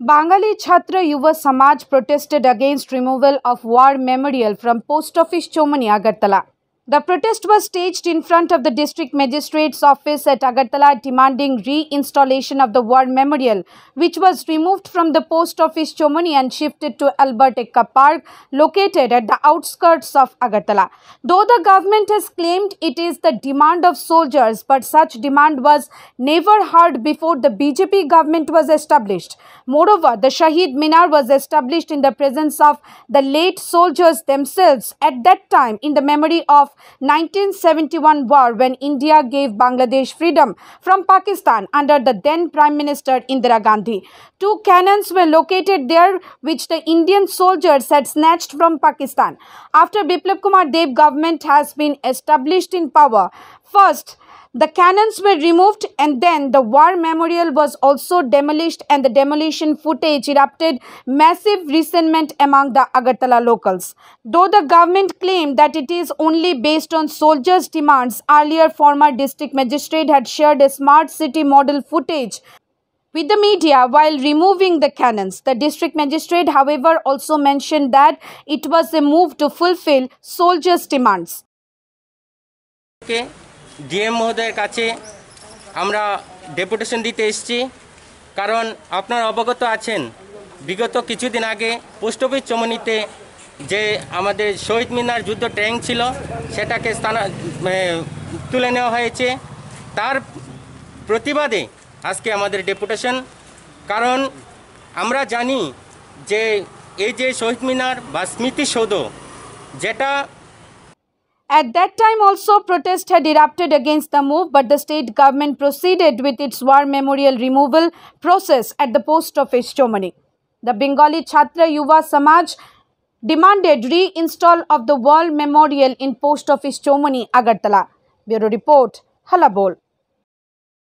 Bangali Chhatra Yuva Samaj protested against removal of war memorial from post office Chomani Agartala. The protest was staged in front of the district magistrate's office at Agartala demanding reinstallation of the war memorial, which was removed from the post office Chomoni and shifted to Albert Ekka Park, located at the outskirts of Agartala. Though the government has claimed it is the demand of soldiers, but such demand was never heard before the BJP government was established. Moreover, the Shahid Minar was established in the presence of the late soldiers themselves at that time in the memory of 1971 war when India gave Bangladesh freedom from Pakistan under the then Prime Minister Indira Gandhi. Two cannons were located there which the Indian soldiers had snatched from Pakistan. After Biplab Kumar Dev government has been established in power, first the cannons were removed and then the war memorial was also demolished and the demolition footage erupted massive resentment among the Agartala locals. Though the government claimed that it is only based on soldiers' demands, earlier former district magistrate had shared a smart city model footage with the media while removing the cannons. The district magistrate, however, also mentioned that it was a move to fulfill soldiers' demands. Okay. DM মহোদয়ের কাছে আমরা deputation দিতে এসেছি কারণ আপনারা অবগত আছেন বিগত কিছুদিন আগে পোস্ট অফিস চমনিতে যে আমাদের শহীদ মিনার যুদ্ধ ট্যাঙ্ক ছিল সেটাকে স্থানা তুলে নেওয়া হয়েছে তার প্রতিবাদে আজকে আমাদের ডেপুটেশন কারণ আমরা জানি যে এই যে শহীদ মিনার বা স্মৃতিসৌধ যেটা At that time also protests had erupted against the move but the state government proceeded with its war memorial removal process at the post office Chomani. The Bengali Chhatra Yuva Samaj demanded reinstall of the war memorial in post office Chomani, Agartala. Bureau report, Halabol.